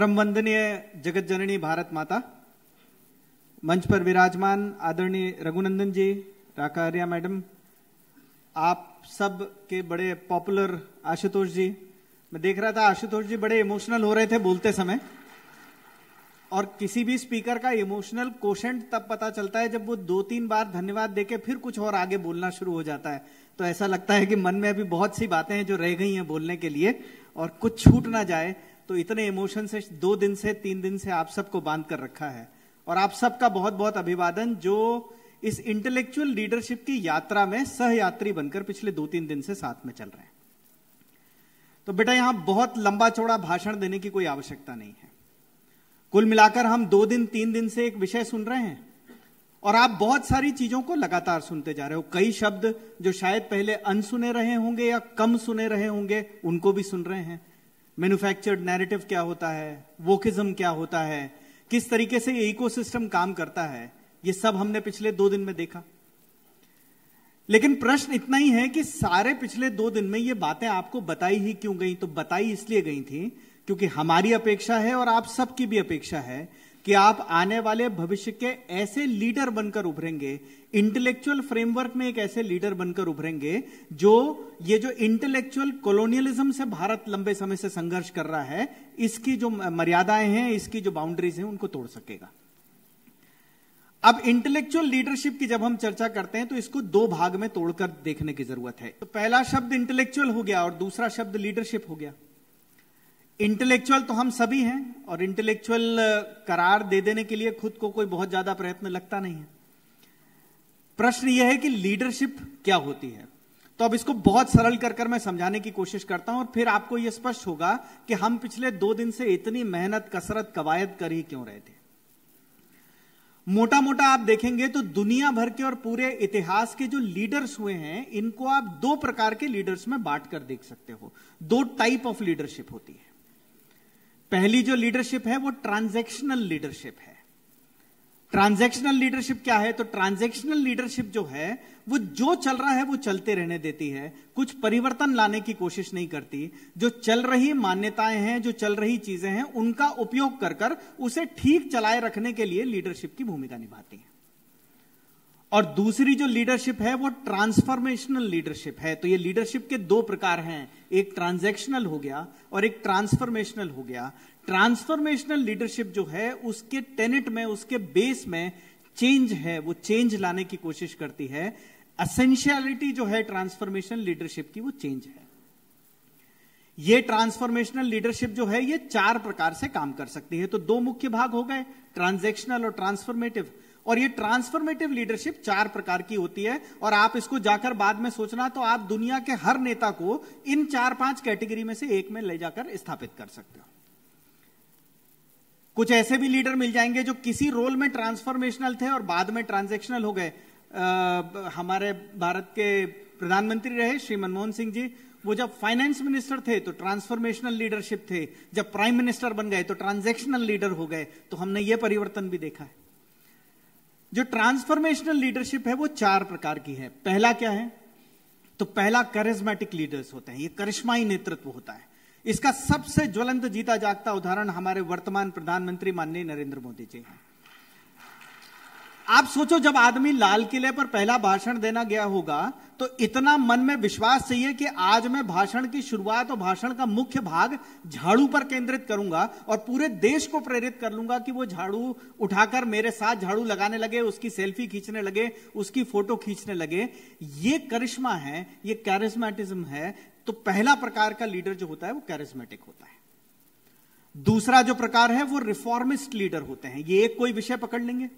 परम वंदनीय जगत जननी भारत माता मंच पर विराजमान आदरणीय रघुनंदन जी राकारिया मैडम आप सब के बड़े पॉपुलर आशुतोष जी मैं देख रहा था आशुतोष जी बड़े इमोशनल हो रहे थे बोलते समय और किसी भी स्पीकर का इमोशनल क्वेश्चन तब पता चलता है जब वो दो तीन बार धन्यवाद देके फिर कुछ और आगे बोलना शुरू हो जाता है तो ऐसा लगता है कि मन में अभी बहुत सी बातें हैं जो रह गई हैं बोलने के लिए और कुछ छूट ना जाए तो इतने इमोशन से दो दिन से तीन दिन से आप सबको बांध कर रखा है और आप सबका बहुत बहुत अभिवादन जो इस इंटेलेक्चुअल लीडरशिप की यात्रा में सहयात्री बनकर पिछले दो तीन दिन से साथ में चल रहे हैं तो बेटा यहां बहुत लंबा चौड़ा भाषण देने की कोई आवश्यकता नहीं है कुल मिलाकर हम दो दिन तीन दिन से एक विषय सुन रहे हैं और आप बहुत सारी चीजों को लगातार सुनते जा रहे हो कई शब्द जो शायद पहले अनसुने रहे होंगे या कम सुने रहे होंगे उनको भी सुन रहे हैं मैन्युफैक्चर्ड नैरेटिव क्या होता है वोकिज्म क्या होता है किस तरीके से ये इकोसिस्टम काम करता है ये सब हमने पिछले दो दिन में देखा लेकिन प्रश्न इतना ही है कि सारे पिछले दो दिन में ये बातें आपको बताई ही क्यों गई तो बताई इसलिए गई थी क्योंकि हमारी अपेक्षा है और आप सबकी भी अपेक्षा है कि आप आने वाले भविष्य के ऐसे लीडर बनकर उभरेंगे इंटेलेक्चुअल फ्रेमवर्क में एक ऐसे लीडर बनकर उभरेंगे जो ये जो इंटेलेक्चुअल कॉलोनियलिज्म से भारत लंबे समय से संघर्ष कर रहा है इसकी जो मर्यादाएं हैं इसकी जो बाउंड्रीज हैं उनको तोड़ सकेगा अब इंटेलेक्चुअल लीडरशिप की जब हम चर्चा करते हैं तो इसको दो भाग में तोड़कर देखने की जरूरत है तो पहला शब्द इंटेलेक्चुअल हो गया और दूसरा शब्द लीडरशिप हो गया इंटेलेक्चुअल तो हम सभी हैं और इंटेलेक्चुअल करार दे देने के लिए खुद को कोई बहुत ज्यादा प्रयत्न लगता नहीं है प्रश्न यह है कि लीडरशिप क्या होती है तो अब इसको बहुत सरल कर कर मैं समझाने की कोशिश करता हूं और फिर आपको यह स्पष्ट होगा कि हम पिछले दो दिन से इतनी मेहनत कसरत कवायद कर ही क्यों रहे थे मोटा मोटा आप देखेंगे तो दुनिया भर के और पूरे इतिहास के जो लीडर्स हुए हैं इनको आप दो प्रकार के लीडर्स में बांट कर देख सकते हो दो टाइप ऑफ लीडरशिप होती है पहली जो लीडरशिप है वो ट्रांजेक्शनल लीडरशिप है ट्रांजेक्शनल लीडरशिप क्या है तो ट्रांजेक्शनल लीडरशिप जो है वो जो चल रहा है वो चलते रहने देती है कुछ परिवर्तन लाने की कोशिश नहीं करती जो चल रही मान्यताएं हैं जो चल रही चीजें हैं उनका उपयोग कर कर उसे ठीक चलाए रखने के लिए लीडरशिप की भूमिका निभाती है और दूसरी जो लीडरशिप है वो ट्रांसफॉर्मेशनल लीडरशिप है तो ये लीडरशिप के दो प्रकार हैं एक ट्रांजैक्शनल हो गया और एक ट्रांसफॉर्मेशनल हो गया ट्रांसफॉर्मेशनल लीडरशिप जो है उसके टेनेट में उसके बेस में चेंज है वो चेंज लाने की कोशिश करती है असेंशियलिटी जो है ट्रांसफॉर्मेशनल लीडरशिप की वो चेंज है ये ट्रांसफॉर्मेशनल लीडरशिप जो है ये चार प्रकार से काम कर सकती है तो दो मुख्य भाग हो गए ट्रांजेक्शनल और ट्रांसफॉर्मेटिव और ये ट्रांसफॉर्मेटिव लीडरशिप चार प्रकार की होती है और आप इसको जाकर बाद में सोचना तो आप दुनिया के हर नेता को इन चार पांच कैटेगरी में से एक में ले जाकर स्थापित कर सकते हो कुछ ऐसे भी लीडर मिल जाएंगे जो किसी रोल में ट्रांसफॉर्मेशनल थे और बाद में ट्रांजेक्शनल हो गए हमारे भारत के प्रधानमंत्री रहे श्री मनमोहन सिंह जी वो जब फाइनेंस मिनिस्टर थे तो ट्रांसफॉर्मेशनल लीडरशिप थे जब प्राइम मिनिस्टर बन गए तो ट्रांजेक्शनल लीडर हो गए तो हमने ये परिवर्तन भी देखा है जो ट्रांसफॉर्मेशनल लीडरशिप है वो चार प्रकार की है पहला क्या है तो पहला करिज्मेटिक लीडर्स होते हैं ये करिश्माई नेतृत्व होता है इसका सबसे ज्वलंत जीता जागता उदाहरण हमारे वर्तमान प्रधानमंत्री माननीय नरेंद्र मोदी जी हैं आप सोचो जब आदमी लाल किले पर पहला भाषण देना गया होगा तो इतना मन में विश्वास चाहिए कि आज मैं भाषण की शुरुआत और भाषण का मुख्य भाग झाड़ू पर केंद्रित करूंगा और पूरे देश को प्रेरित कर लूंगा कि वो झाड़ू उठाकर मेरे साथ झाड़ू लगाने लगे उसकी सेल्फी खींचने लगे उसकी फोटो खींचने लगे ये करिश्मा है ये कैरिस्मेटिज्म है तो पहला प्रकार का लीडर जो होता है वो कैरिस्मेटिक होता है दूसरा जो प्रकार है वो रिफॉर्मिस्ट लीडर होते हैं ये एक कोई विषय पकड़ लेंगे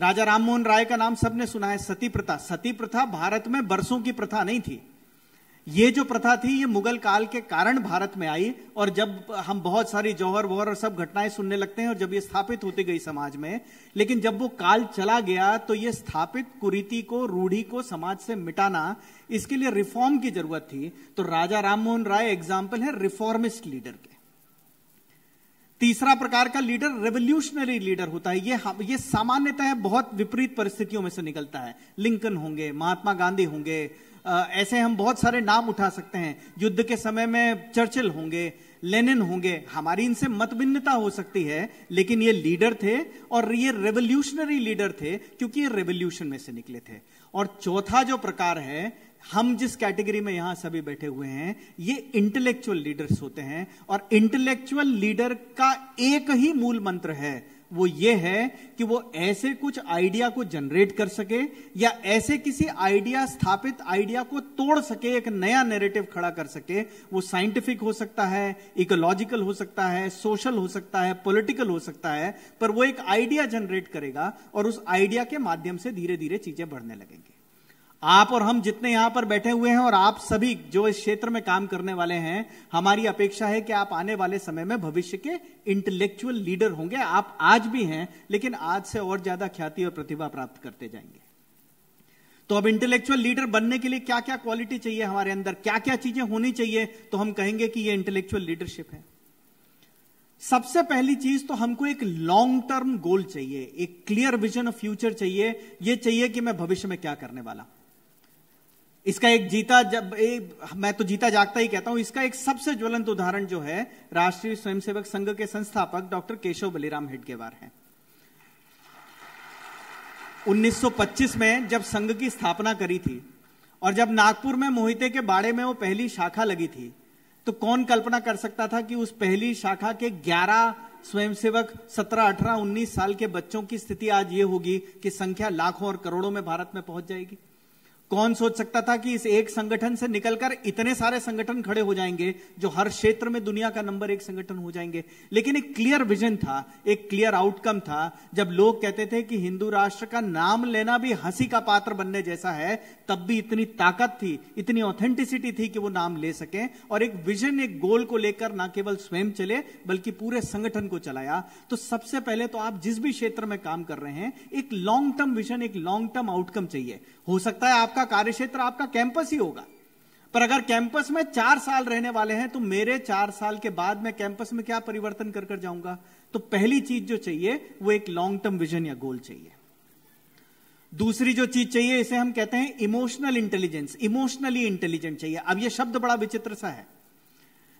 राजा राममोहन राय का नाम सबने सुना है सती प्रथा सती प्रथा भारत में बरसों की प्रथा नहीं थी ये जो प्रथा थी ये मुगल काल के कारण भारत में आई और जब हम बहुत सारी जौहर वोहर और सब घटनाएं सुनने लगते हैं और जब ये स्थापित होती गई समाज में लेकिन जब वो काल चला गया तो ये स्थापित कुरीति को रूढ़ी को समाज से मिटाना इसके लिए रिफॉर्म की जरूरत थी तो राजा राममोहन राय एग्जाम्पल है रिफॉर्मिस्ट लीडर के तीसरा प्रकार का लीडर रेवोल्यूशनरी लीडर होता है ये ये सामान्यतः बहुत विपरीत परिस्थितियों में से निकलता है लिंकन होंगे महात्मा गांधी होंगे ऐसे हम बहुत सारे नाम उठा सकते हैं युद्ध के समय में चर्चिल होंगे लेनिन होंगे हमारी इनसे मतभिन्नता हो सकती है लेकिन ये लीडर थे और ये रेवोल्यूशनरी लीडर थे क्योंकि ये रेवोल्यूशन में से निकले थे और चौथा जो प्रकार है हम जिस कैटेगरी में यहां सभी बैठे हुए हैं ये इंटेलेक्चुअल लीडर्स होते हैं और इंटेलेक्चुअल लीडर का एक ही मूल मंत्र है वो ये है कि वो ऐसे कुछ आइडिया को जनरेट कर सके या ऐसे किसी आइडिया स्थापित आइडिया को तोड़ सके एक नया नैरेटिव खड़ा कर सके वो साइंटिफिक हो सकता है इकोलॉजिकल हो सकता है सोशल हो सकता है पॉलिटिकल हो सकता है पर वो एक आइडिया जनरेट करेगा और उस आइडिया के माध्यम से धीरे धीरे चीजें बढ़ने लगेंगी आप और हम जितने यहां पर बैठे हुए हैं और आप सभी जो इस क्षेत्र में काम करने वाले हैं हमारी अपेक्षा है कि आप आने वाले समय में भविष्य के इंटेलेक्चुअल लीडर होंगे आप आज भी हैं लेकिन आज से और ज्यादा ख्याति और प्रतिभा प्राप्त करते जाएंगे तो अब इंटेलेक्चुअल लीडर बनने के लिए क्या क्या क्वालिटी चाहिए हमारे अंदर क्या क्या चीजें होनी चाहिए तो हम कहेंगे कि यह इंटेलेक्चुअल लीडरशिप है सबसे पहली चीज तो हमको एक लॉन्ग टर्म गोल चाहिए एक क्लियर विजन ऑफ फ्यूचर चाहिए यह चाहिए कि मैं भविष्य में क्या करने वाला इसका एक जीता जब ए, मैं तो जीता जागता ही कहता हूं इसका एक सबसे ज्वलंत उदाहरण जो है राष्ट्रीय स्वयंसेवक संघ के संस्थापक डॉक्टर केशव बलिराम हेडगेवार हैं 1925 में जब संघ की स्थापना करी थी और जब नागपुर में मोहिते के बाड़े में वो पहली शाखा लगी थी तो कौन कल्पना कर सकता था कि उस पहली शाखा के 11 स्वयंसेवक 17, 18, 19 साल के बच्चों की स्थिति आज ये होगी कि संख्या लाखों और करोड़ों में भारत में पहुंच जाएगी कौन सोच सकता था कि इस एक संगठन से निकलकर इतने सारे संगठन खड़े हो जाएंगे जो हर क्षेत्र में दुनिया का नंबर एक संगठन हो जाएंगे लेकिन एक क्लियर विजन था एक क्लियर आउटकम था जब लोग कहते थे कि हिंदू राष्ट्र का नाम लेना भी हंसी का पात्र बनने जैसा है तब भी इतनी ताकत थी इतनी ऑथेंटिसिटी थी कि वो नाम ले सके और एक विजन एक गोल को लेकर ना केवल स्वयं चले बल्कि पूरे संगठन को चलाया तो सबसे पहले तो आप जिस भी क्षेत्र में काम कर रहे हैं एक लॉन्ग टर्म विजन एक लॉन्ग टर्म आउटकम चाहिए हो सकता है आपका आपका कार्य क्षेत्र आपका कैंपस ही होगा पर अगर कैंपस में चार साल रहने वाले हैं तो मेरे चार साल के बाद मैं कैंपस में क्या परिवर्तन कर कर जाऊंगा तो पहली चीज जो चाहिए वो एक लॉन्ग टर्म विजन या गोल चाहिए दूसरी जो चीज चाहिए इसे हम कहते हैं इमोशनल इंटेलिजेंस इमोशनली इंटेलिजेंट चाहिए अब यह शब्द बड़ा विचित्र सा है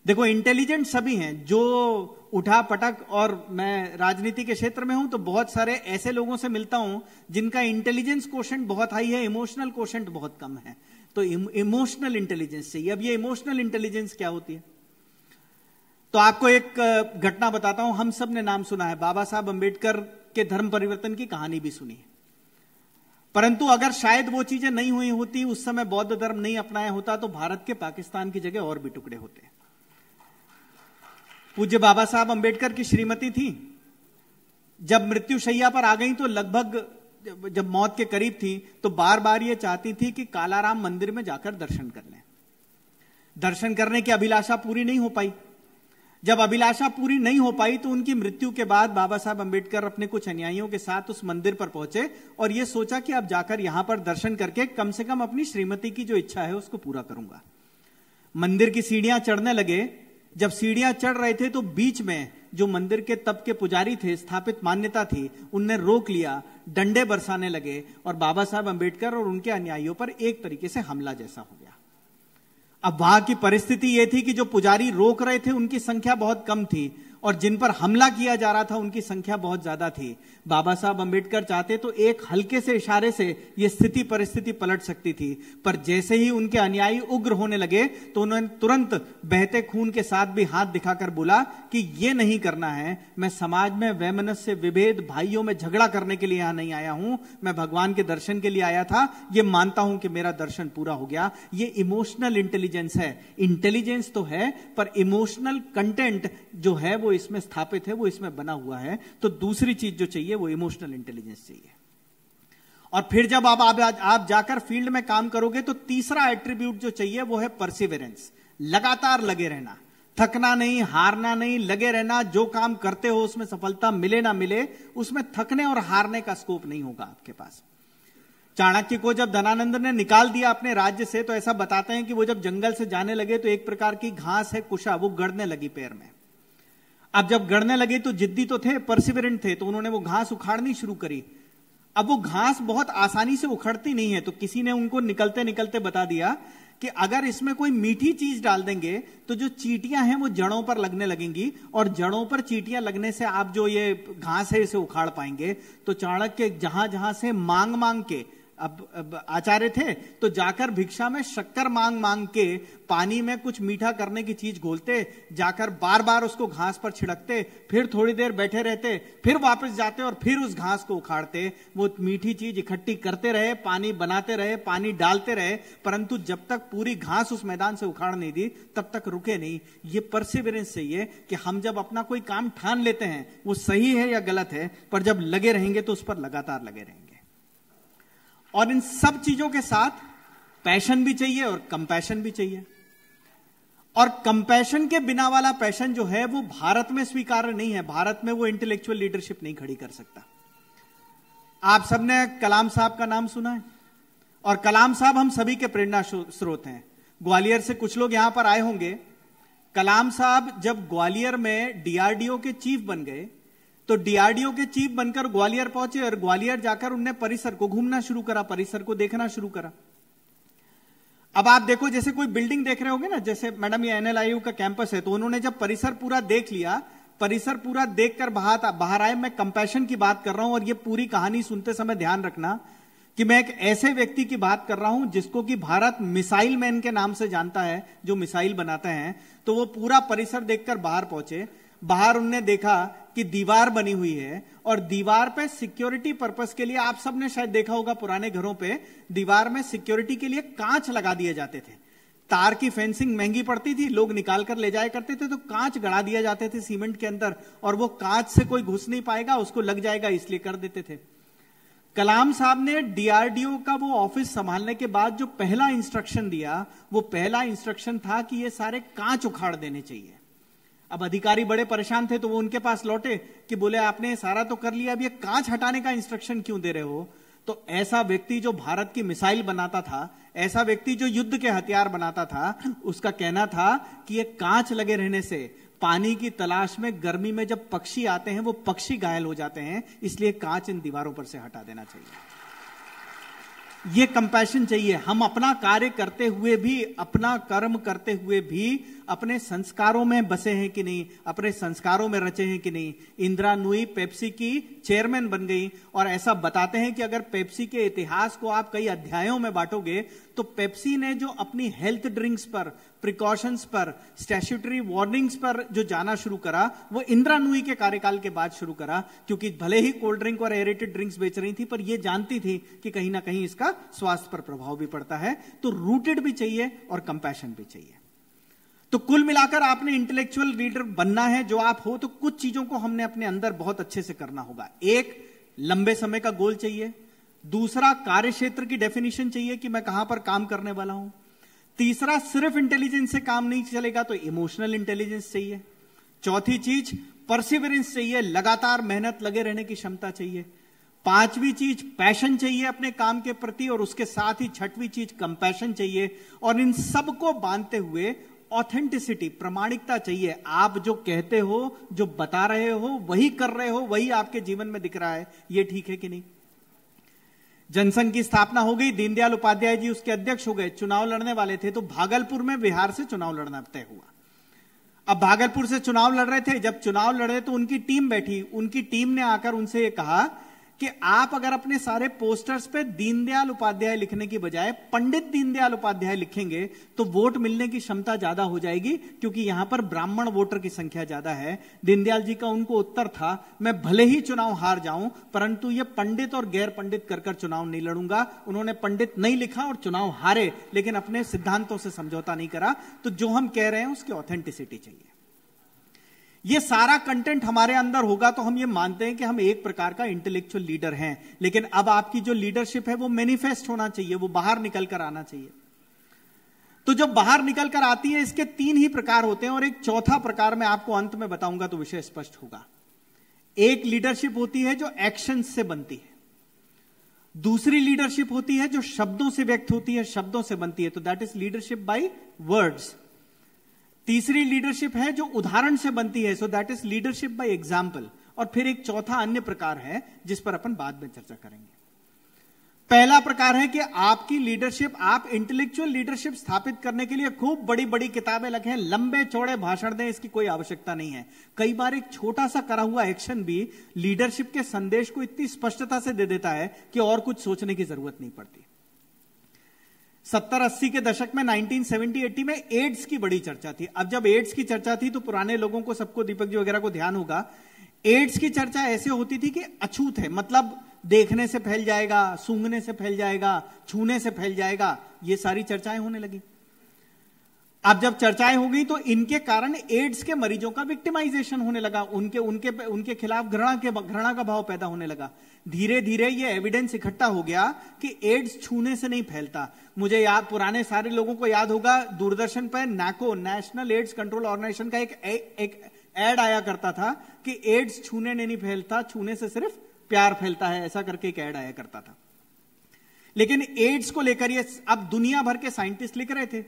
देखो इंटेलिजेंट सभी हैं जो उठा पटक और मैं राजनीति के क्षेत्र में हूं तो बहुत सारे ऐसे लोगों से मिलता हूं जिनका इंटेलिजेंस क्वेश्चन बहुत हाई है इमोशनल क्वेश्चन बहुत कम है तो इमोशनल इंटेलिजेंस चाहिए अब ये इमोशनल इंटेलिजेंस क्या होती है तो आपको एक घटना बताता हूं हम सब ने नाम सुना है बाबा साहब अंबेडकर के धर्म परिवर्तन की कहानी भी सुनी है परंतु अगर शायद वो चीजें नहीं हुई होती उस समय बौद्ध धर्म नहीं अपनाया होता तो भारत के पाकिस्तान की जगह और भी टुकड़े होते हैं पूज्य बाबा साहब अंबेडकर की श्रीमती थी जब मृत्युशैया पर आ गई तो लगभग जब मौत के करीब थी तो बार बार ये चाहती थी कि कालाराम मंदिर में जाकर दर्शन कर लें दर्शन करने की अभिलाषा पूरी नहीं हो पाई जब अभिलाषा पूरी नहीं हो पाई तो उनकी मृत्यु के बाद बाबा साहब अंबेडकर अपने कुछ अनुयायियों के साथ उस मंदिर पर पहुंचे और यह सोचा कि अब जाकर यहां पर दर्शन करके कम से कम अपनी श्रीमती की जो इच्छा है उसको पूरा करूंगा मंदिर की सीढ़ियां चढ़ने लगे जब सीढ़ियां चढ़ रहे थे तो बीच में जो मंदिर के तब के पुजारी थे स्थापित मान्यता थी उनने रोक लिया डंडे बरसाने लगे और बाबा साहब अंबेडकर और उनके अनुयायियों पर एक तरीके से हमला जैसा हो गया अब वहां की परिस्थिति यह थी कि जो पुजारी रोक रहे थे उनकी संख्या बहुत कम थी और जिन पर हमला किया जा रहा था उनकी संख्या बहुत ज्यादा थी बाबा साहब अंबेडकर चाहते तो एक हल्के से इशारे से ये स्थिति परिस्थिति पलट सकती थी पर जैसे ही उनके अनुयायी उग्र होने लगे तो उन्होंने तुरंत बहते खून के साथ भी हाथ दिखाकर बोला कि ये नहीं करना है मैं समाज में वैमनस से विभेद भाइयों में झगड़ा करने के लिए यहां नहीं आया हूं मैं भगवान के दर्शन के लिए आया था ये मानता हूं कि मेरा दर्शन पूरा हो गया ये इमोशनल इंटेलिजेंस है इंटेलिजेंस तो है पर इमोशनल कंटेंट जो है वो इसमें स्थापित है वो इसमें बना हुआ है तो दूसरी चीज जो चाहिए वो इमोशनल इंटेलिजेंस चाहिए और फिर जब आप आप, आप जाकर फील्ड में काम करोगे तो तीसरा एट्रीब्यूट जो चाहिए वो है परसिवेरेंस लगातार लगे रहना थकना नहीं हारना नहीं लगे रहना जो काम करते हो उसमें सफलता मिले ना मिले उसमें थकने और हारने का स्कोप नहीं होगा आपके पास चाणक्य को जब धनानंद ने निकाल दिया अपने राज्य से तो ऐसा बताते हैं कि वो जब जंगल से जाने लगे तो एक प्रकार की घास है कुशा वो गड़ने लगी पैर में अब जब गड़ने लगे तो जिद्दी तो थे परसिवरेंट थे तो उन्होंने वो घास उखाड़नी शुरू करी अब वो घास बहुत आसानी से उखड़ती नहीं है तो किसी ने उनको निकलते निकलते बता दिया कि अगर इसमें कोई मीठी चीज डाल देंगे तो जो चीटियां हैं वो जड़ों पर लगने लगेंगी और जड़ों पर चीटियां लगने से आप जो ये घास है इसे उखाड़ पाएंगे तो चाणक्य जहां जहां से मांग मांग के अब, अब आचार्य थे तो जाकर भिक्षा में शक्कर मांग मांग के पानी में कुछ मीठा करने की चीज घोलते जाकर बार बार उसको घास पर छिड़कते फिर थोड़ी देर बैठे रहते फिर वापस जाते और फिर उस घास को उखाड़ते वो मीठी चीज इकट्ठी करते रहे पानी बनाते रहे पानी डालते रहे परंतु जब तक पूरी घास उस मैदान से उखाड़ नहीं दी तब तक रुके नहीं ये परसिवरेंस चाहिए कि हम जब अपना कोई काम ठान लेते हैं वो सही है या गलत है पर जब लगे रहेंगे तो उस पर लगातार लगे रहेंगे और इन सब चीजों के साथ पैशन भी चाहिए और कंपैशन भी चाहिए और कंपैशन के बिना वाला पैशन जो है वो भारत में स्वीकार नहीं है भारत में वो इंटेलेक्चुअल लीडरशिप नहीं खड़ी कर सकता आप सबने कलाम साहब का नाम सुना है और कलाम साहब हम सभी के प्रेरणा स्रोत हैं ग्वालियर से कुछ लोग यहां पर आए होंगे कलाम साहब जब ग्वालियर में डीआरडीओ के चीफ बन गए तो डीआरडीओ के चीफ बनकर ग्वालियर पहुंचे और ग्वालियर जाकर उनने परिसर को घूमना शुरू करा परिसर को देखना शुरू करा अब आप देखो जैसे कोई बिल्डिंग देख रहे होंगे ना जैसे मैडम ये एनएलआईयू का कैंपस है तो उन्होंने जब परिसर पूरा देख लिया परिसर पूरा देखकर बाहर बाहर आए मैं कंपैशन की बात कर रहा हूं और ये पूरी कहानी सुनते समय ध्यान रखना कि मैं एक ऐसे व्यक्ति की बात कर रहा हूं जिसको कि भारत मिसाइल मैन के नाम से जानता है जो मिसाइल बनाते हैं तो वो पूरा परिसर देखकर बाहर पहुंचे बाहर उनने देखा कि दीवार बनी हुई है और दीवार पे सिक्योरिटी पर्पस के लिए आप सबने शायद देखा होगा पुराने घरों पे दीवार में सिक्योरिटी के लिए कांच लगा दिए जाते थे तार की फेंसिंग महंगी पड़ती थी लोग निकाल कर ले जाया करते थे तो कांच गड़ा दिया जाते थे सीमेंट के अंदर और वो कांच से कोई घुस नहीं पाएगा उसको लग जाएगा इसलिए कर देते थे कलाम साहब ने डीआरडीओ का वो ऑफिस संभालने के बाद जो पहला इंस्ट्रक्शन दिया वो पहला इंस्ट्रक्शन था कि ये सारे कांच उखाड़ देने चाहिए अब अधिकारी बड़े परेशान थे तो वो उनके पास लौटे कि बोले आपने सारा तो कर लिया अब ये कांच हटाने का इंस्ट्रक्शन क्यों दे रहे हो तो ऐसा व्यक्ति जो भारत की मिसाइल बनाता था ऐसा व्यक्ति जो युद्ध के हथियार बनाता था उसका कहना था कि ये कांच लगे रहने से पानी की तलाश में गर्मी में जब पक्षी आते हैं वो पक्षी घायल हो जाते हैं इसलिए कांच इन दीवारों पर से हटा देना चाहिए ये कंपैशन चाहिए हम अपना कार्य करते हुए भी अपना कर्म करते हुए भी अपने संस्कारों में बसे हैं कि नहीं अपने संस्कारों में रचे हैं कि नहीं इंदिरा नुई पेप्सी की चेयरमैन बन गई और ऐसा बताते हैं कि अगर पेप्सी के इतिहास को आप कई अध्यायों में बांटोगे तो पेप्सी ने जो अपनी हेल्थ ड्रिंक्स पर प्रिकॉशंस पर स्टैच्यूटरी वार्निंग्स पर जो जाना शुरू करा वो इंदिरा नुई के कार्यकाल के बाद शुरू करा क्योंकि भले ही कोल्ड ड्रिंक और एरेटेड ड्रिंक्स बेच रही थी पर ये जानती थी कि कहीं ना कहीं इसका स्वास्थ्य पर प्रभाव भी पड़ता है तो रूटेड भी चाहिए और कंपैशन भी चाहिए तो कुल मिलाकर आपने इंटेलेक्चुअल रीडर बनना है जो आप हो तो कुछ चीजों को हमने अपने अंदर बहुत अच्छे से करना होगा एक लंबे समय का गोल चाहिए दूसरा कार्य क्षेत्र की डेफिनेशन चाहिए कि मैं कहां पर काम करने वाला हूं तीसरा सिर्फ इंटेलिजेंस से काम नहीं चलेगा तो इमोशनल इंटेलिजेंस चाहिए चौथी चीज परसिवरेंस चाहिए लगातार मेहनत लगे रहने की क्षमता चाहिए पांचवी चीज पैशन चाहिए अपने काम के प्रति और उसके साथ ही छठवीं चीज कंपैशन चाहिए और इन सब को बांधते हुए ऑथेंटिसिटी प्रमाणिकता चाहिए आप जो कहते हो जो बता रहे हो वही कर रहे हो वही आपके जीवन में दिख रहा है ये ठीक है कि नहीं जनसंघ की स्थापना हो गई दीनदयाल उपाध्याय जी उसके अध्यक्ष हो गए चुनाव लड़ने वाले थे तो भागलपुर में बिहार से चुनाव लड़ना तय हुआ अब भागलपुर से चुनाव लड़ रहे थे जब चुनाव लड़ रहे तो उनकी टीम बैठी उनकी टीम ने आकर उनसे ये कहा कि आप अगर अपने सारे पोस्टर्स पे दीनदयाल उपाध्याय लिखने की बजाय पंडित दीनदयाल उपाध्याय लिखेंगे तो वोट मिलने की क्षमता ज्यादा हो जाएगी क्योंकि यहां पर ब्राह्मण वोटर की संख्या ज्यादा है दीनदयाल जी का उनको उत्तर था मैं भले ही चुनाव हार जाऊं परंतु ये पंडित और गैर पंडित कर कर चुनाव नहीं लड़ूंगा उन्होंने पंडित नहीं लिखा और चुनाव हारे लेकिन अपने सिद्धांतों से समझौता नहीं करा तो जो हम कह रहे हैं उसकी ऑथेंटिसिटी चाहिए ये सारा कंटेंट हमारे अंदर होगा तो हम ये मानते हैं कि हम एक प्रकार का इंटेलेक्चुअल लीडर हैं लेकिन अब आपकी जो लीडरशिप है वो मैनिफेस्ट होना चाहिए वो बाहर निकल कर आना चाहिए तो जब बाहर निकल कर आती है इसके तीन ही प्रकार होते हैं और एक चौथा प्रकार मैं आपको अंत में बताऊंगा तो विषय स्पष्ट होगा एक लीडरशिप होती है जो एक्शन से बनती है दूसरी लीडरशिप होती है जो शब्दों से व्यक्त होती है शब्दों से बनती है तो that is leadership by words तीसरी लीडरशिप है जो उदाहरण से बनती है so that is leadership by example और फिर एक चौथा अन्य प्रकार है जिस पर अपन बाद में चर्चा करेंगे पहला प्रकार है कि आपकी लीडरशिप आप इंटेलेक्चुअल लीडरशिप स्थापित करने के लिए खूब बड़ी बड़ी किताबें हैं लंबे चौड़े भाषण दें इसकी कोई आवश्यकता नहीं है कई बार एक छोटा सा करा हुआ एक्शन भी लीडरशिप के संदेश को इतनी स्पष्टता से दे देता है कि और कुछ सोचने की जरूरत नहीं पड़ती सत्तर अस्सी के दशक में 1970-80 में एड्स की बड़ी चर्चा थी अब जब एड्स की चर्चा थी तो पुराने लोगों को सबको दीपक जी वगैरह को ध्यान होगा एड्स की चर्चा ऐसे होती थी कि अछूत है मतलब देखने से फैल जाएगा सूंघने से फैल जाएगा छूने से फैल जाएगा ये सारी चर्चाएं होने लगी अब जब चर्चाएं हो गई तो इनके कारण एड्स के मरीजों का विक्टिमाइजेशन होने लगा उनके उनके उनके खिलाफ घृणा के घृणा का भाव पैदा होने लगा धीरे धीरे ये एविडेंस इकट्ठा हो गया कि एड्स छूने से नहीं फैलता मुझे याद पुराने सारे लोगों को याद होगा दूरदर्शन पर NACO national AIDS control organisation का एक एक एड आया करता था कि एड्स छूने ने नहीं फैलता छूने से सिर्फ प्यार फैलता है ऐसा करके एक एड आया करता था लेकिन एड्स को लेकर ये अब दुनिया भर के साइंटिस्ट लिख रहे थे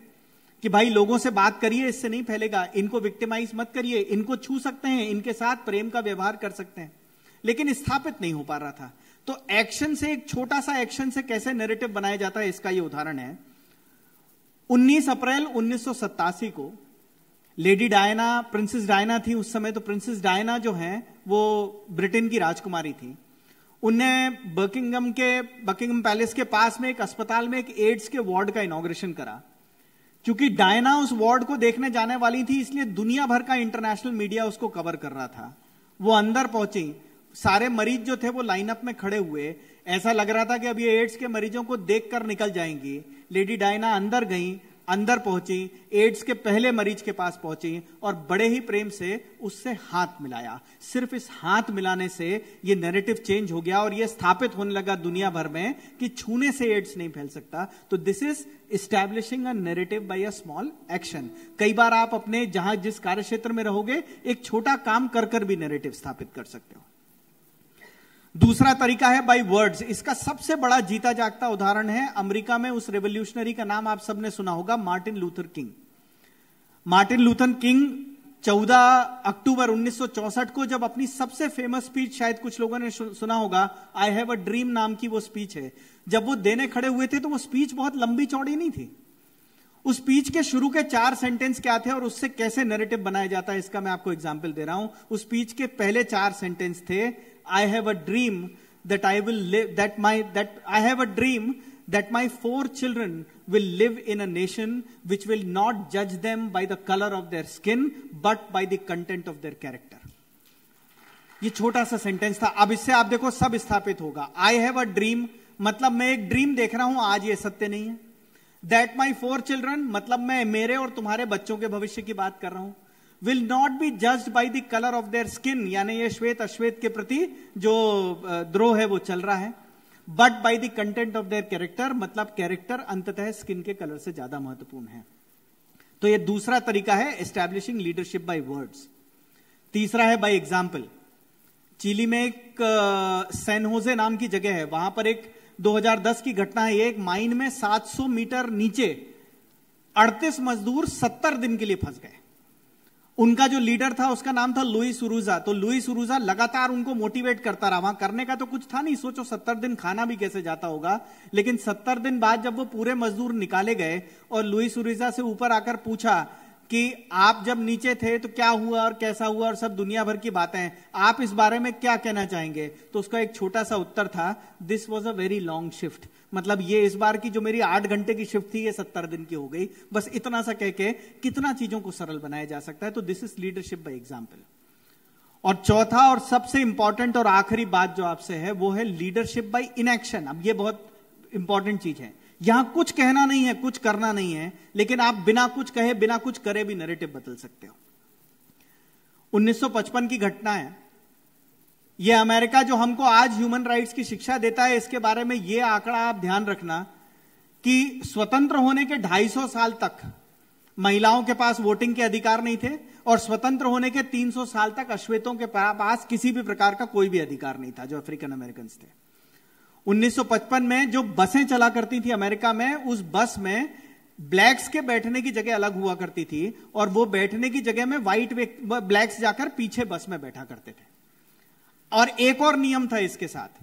कि भाई लोगों से बात करिए इससे नहीं फैलेगा इनको विक्टिमाइज मत करिए इनको छू सकते हैं इनके साथ प्रेम का व्यवहार कर सकते हैं लेकिन स्थापित नहीं हो पा रहा था तो एक्शन से एक छोटा सा एक्शन से कैसे नेरेटिव बनाया जाता है इसका ये उदाहरण है 19 अप्रैल उन्नीस को लेडी डायना प्रिंसेस डायना थी उस समय तो प्रिंसेस डायना जो है वो ब्रिटेन की राजकुमारी थी उन्हें बर्किंगम के बर्किंगम पैलेस के पास में एक अस्पताल में एक एड्स के वार्ड का इनोग्रेशन करा क्योंकि डायना उस वार्ड को देखने जाने वाली थी इसलिए दुनिया भर का इंटरनेशनल मीडिया उसको कवर कर रहा था वो अंदर पहुंची सारे मरीज जो थे वो लाइनअप में खड़े हुए ऐसा लग रहा था कि अब ये एड्स के मरीजों को देखकर निकल जाएंगी लेडी डायना अंदर गई अंदर पहुंची एड्स के पहले मरीज के पास पहुंची और बड़े ही प्रेम से उससे हाथ मिलाया सिर्फ इस हाथ मिलाने से ये नैरेटिव चेंज हो गया और ये स्थापित होने लगा दुनिया भर में कि छूने से एड्स नहीं फैल सकता तो this is establishing a narrative by a small action कई बार आप अपने जहां जिस कार्य क्षेत्र में रहोगे एक छोटा काम कर कर भी नैरेटिव स्थापित कर सकते हो दूसरा तरीका है बाय वर्ड्स इसका सबसे बड़ा जीता जागता उदाहरण है अमेरिका में उस रेवोल्यूशनरी का नाम आप सबने सुना होगा Martin Luther King Martin Luther King 14 अक्टूबर 1964 को जब अपनी सबसे फेमस स्पीच शायद कुछ लोगों ने सुना होगा आई हैव अ ड्रीम नाम की वो स्पीच है जब वो देने खड़े हुए थे तो वो स्पीच बहुत लंबी चौड़ी नहीं थी उस स्पीच के शुरू के चार सेंटेंस क्या थे और उससे कैसे नेरेटिव बनाया जाता है इसका मैं आपको एग्जाम्पल दे रहा हूं उस स्पीच के पहले चार सेंटेंस थे I have a dream that I will live that my that I have a dream that my four children will live in a nation which will not जज them by the colour of their skin but by the content of their character ये छोटा सा sentence था अब इससे आप देखो सब स्थापित होगा आई हैव अ ड्रीम मतलब मैं एक ड्रीम देख रहा हूं आज ये सत्य नहीं है दैट माई फोर चिल्ड्रन मतलब मैं मेरे और तुम्हारे बच्चों के भविष्य की बात कर रहा हूं विल नॉट बी जज by the colour of their skin यानी ये श्वेत अश्वेत के प्रति जो द्रोह है वो चल रहा है but by the content of their character मतलब कैरेक्टर अंततः स्किन के कलर से ज्यादा महत्वपूर्ण है तो ये दूसरा तरीका है एस्टैब्लिशिंग लीडरशिप बाई वर्ड्स तीसरा है बाई एग्जाम्पल चिली में एक सैनहोजे नाम की जगह है वहां पर एक 2010 की घटना है एक माइन में 700 मीटर नीचे 38 मजदूर 70 दिन के लिए फंस गए उनका जो लीडर था उसका नाम था लुई सुरूजा तो लुई सुरूजा लगातार उनको मोटिवेट करता रहा वहां करने का तो कुछ था नहीं सोचो सत्तर दिन खाना भी कैसे जाता होगा लेकिन सत्तर दिन बाद जब वो पूरे मजदूर निकाले गए और लुई सुरूजा से ऊपर आकर पूछा कि आप जब नीचे थे तो क्या हुआ और कैसा हुआ और सब दुनिया भर की बातें हैं आप इस बारे में क्या कहना चाहेंगे तो उसका एक छोटा सा उत्तर था this was a very long shift मतलब ये इस बार की जो मेरी आठ घंटे की शिफ्ट थी ये सत्तर दिन की हो गई बस इतना सा कह के कितना चीजों को सरल बनाया जा सकता है तो this is leadership by example और चौथा और सबसे इंपॉर्टेंट और आखिरी बात जो आपसे है वो है लीडरशिप बाई इनएक्शन अब ये बहुत इंपॉर्टेंट चीज है यहां कुछ कहना नहीं है कुछ करना नहीं है लेकिन आप बिना कुछ कहे बिना कुछ करे भी नरेटिव बदल सकते हो 1955 की घटना है यह अमेरिका जो हमको आज ह्यूमन राइट्स की शिक्षा देता है इसके बारे में यह आंकड़ा आप ध्यान रखना कि स्वतंत्र होने के 250 साल तक महिलाओं के पास वोटिंग के अधिकार नहीं थे और स्वतंत्र होने के 300 साल तक अश्वेतों के पास किसी भी प्रकार का कोई भी अधिकार नहीं था जो अफ्रीकन अमेरिकन थे 1955 में जो बसें चला करती थी अमेरिका में उस बस में ब्लैक्स के बैठने की जगह अलग हुआ करती थी और वो बैठने की जगह में व्हाइट ब्लैक्स जाकर पीछे बस में बैठा करते थे और एक और नियम था इसके साथ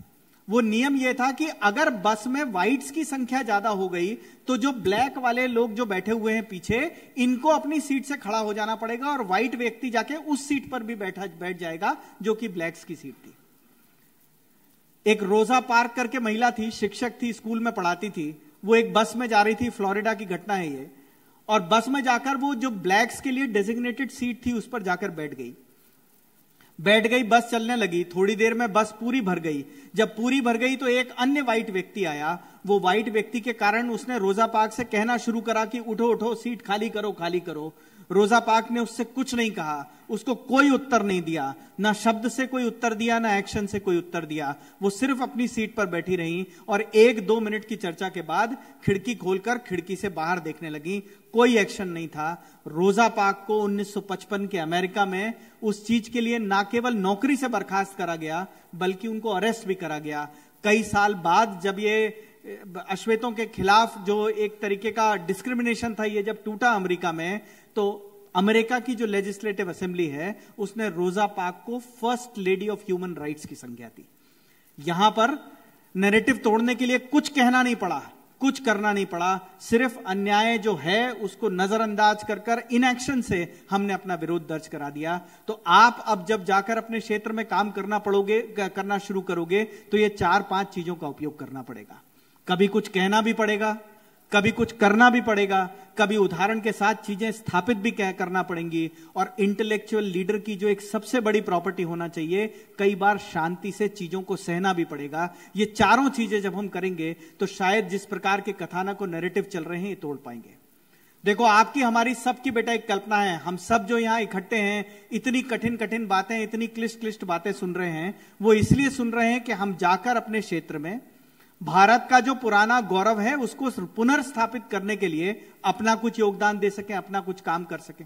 वो नियम यह था कि अगर बस में व्हाइट्स की संख्या ज्यादा हो गई तो जो ब्लैक वाले लोग जो बैठे हुए हैं पीछे इनको अपनी सीट से खड़ा हो जाना पड़ेगा और व्हाइट व्यक्ति जाके उस सीट पर भी बैठा बैठ जाएगा जो कि ब्लैक्स की सीट थी एक रोजा पार्क करके महिला थी शिक्षक थी स्कूल में पढ़ाती थी वो एक बस में जा रही थी फ्लोरिडा की घटना है ये और बस में जाकर वो जो ब्लैक्स के लिए डेजिग्नेटेड सीट थी उस पर जाकर बैठ गई बैठ गई बस चलने लगी थोड़ी देर में बस पूरी भर गई जब पूरी भर गई तो एक अन्य व्हाइट व्यक्ति आया वो व्हाइट व्यक्ति के कारण उसने रोजा पार्क से कहना शुरू करा कि उठो उठो सीट खाली करो खाली करो रोजा पाक ने उससे कुछ नहीं कहा उसको कोई उत्तर नहीं दिया ना शब्द से कोई उत्तर दिया ना एक्शन से कोई उत्तर दिया वो सिर्फ अपनी सीट पर बैठी रही और एक दो मिनट की चर्चा के बाद खिड़की खोलकर खिड़की से बाहर देखने लगी कोई एक्शन नहीं था रोजा पाक को 1955 के अमेरिका में उस चीज के लिए ना केवल नौकरी से बर्खास्त करा गया बल्कि उनको अरेस्ट भी करा गया कई साल बाद जब ये अश्वेतों के खिलाफ जो एक तरीके का डिस्क्रिमिनेशन था ये जब टूटा अमेरिका में तो अमेरिका की जो लेजिस्लेटिव असेंबली है उसने रोजा पाक को first lady of human rights की संज्ञा दी यहां पर नैरेटिव तोड़ने के लिए कुछ कहना नहीं पड़ा कुछ करना नहीं पड़ा सिर्फ अन्याय जो है उसको नजरअंदाज कर कर इनएक्शन से हमने अपना विरोध दर्ज करा दिया तो आप अब जब जाकर अपने क्षेत्र में काम करना पड़ोगे करना शुरू करोगे तो ये चार पांच चीजों का उपयोग करना पड़ेगा कभी कुछ कहना भी पड़ेगा कभी कुछ करना भी पड़ेगा कभी उदाहरण के साथ चीजें स्थापित भी कह करना पड़ेंगी और इंटेलेक्चुअल लीडर की जो एक सबसे बड़ी प्रॉपर्टी होना चाहिए कई बार शांति से चीजों को सहना भी पड़ेगा ये चारों चीजें जब हम करेंगे तो शायद जिस प्रकार के कथाना को नेरेटिव चल रहे हैं ये तोड़ पाएंगे देखो आपकी हमारी सबकी बेटा एक कल्पना है हम सब जो यहां इकट्ठे हैं इतनी कठिन कठिन बातें इतनी क्लिष्ट क्लिष्ट बातें सुन रहे हैं वो इसलिए सुन रहे हैं कि हम जाकर अपने क्षेत्र में भारत का जो पुराना गौरव है उसको पुनर्स्थापित करने के लिए अपना कुछ योगदान दे सके अपना कुछ काम कर सके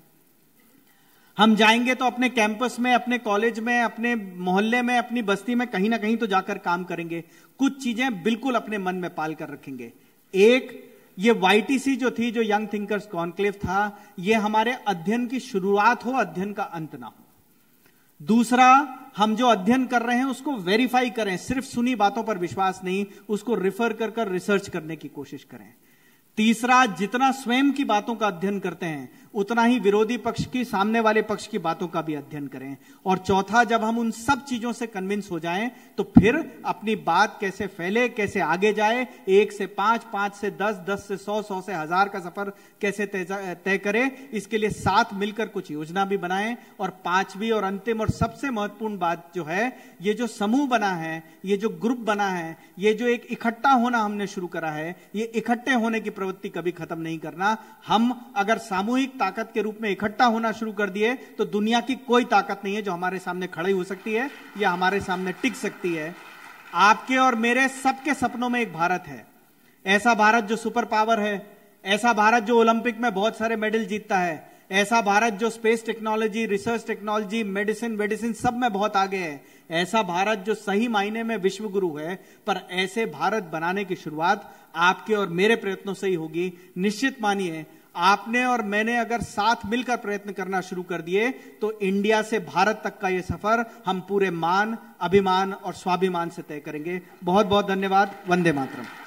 हम जाएंगे तो अपने कैंपस में अपने कॉलेज में अपने मोहल्ले में अपनी बस्ती में कहीं ना कहीं तो जाकर काम करेंगे कुछ चीजें बिल्कुल अपने मन में पाल कर रखेंगे एक ये वाईटीसी जो थी जो यंग थिंकर्स कॉन्क्लेव था ये हमारे अध्ययन की शुरुआत हो अध्ययन का अंत ना हो दूसरा हम जो अध्ययन कर रहे हैं उसको वेरीफाई करें सिर्फ सुनी बातों पर विश्वास नहीं उसको रिफर कर कर रिसर्च करने की कोशिश करें तीसरा जितना स्वयं की बातों का अध्ययन करते हैं उतना ही विरोधी पक्ष की सामने वाले पक्ष की बातों का भी अध्ययन करें और चौथा जब हम उन सब चीजों से कन्विंस हो जाएं तो फिर अपनी बात कैसे फैले कैसे आगे जाए एक से पांच पांच से दस दस से सौ सौ से हजार का सफर कैसे तय करें इसके लिए साथ मिलकर कुछ योजना भी बनाएं और पांचवी और अंतिम और सबसे महत्वपूर्ण बात जो है ये जो समूह बना है ये जो ग्रुप बना है ये जो एक इकट्ठा होना हमने शुरू करा है ये इकट्ठे होने की प्रवृत्ति कभी खत्म नहीं करना हम अगर सामूहिक ताकत के रूप में इकट्ठा होना शुरू कर दिए तो दुनिया की कोई ताकत नहीं है जो हमारे सामने खड़ी हो सकती है या हमारे सामने टिक सकती है आपके और मेरे सबके सपनों में एक भारत है ऐसा भारत जो सुपर पावर है ऐसा भारत जो ओलंपिक में बहुत सारे मेडल जीतता है ऐसा भारत जो space technology research technology medicine वेडिसिन सब में बहुत आगे है ऐसा भारत जो सही मायने में विश्व गुरु है पर ऐसे भारत बनाने की शुरुआत आपके और मेरे प्रयत्नों से ही होगी निश्चित मानिए आपने और मैंने अगर साथ मिलकर प्रयत्न करना शुरू कर दिए तो इंडिया से भारत तक का यह सफर हम पूरे मान अभिमान और स्वाभिमान से तय करेंगे बहुत बहुत धन्यवाद वंदे मातरम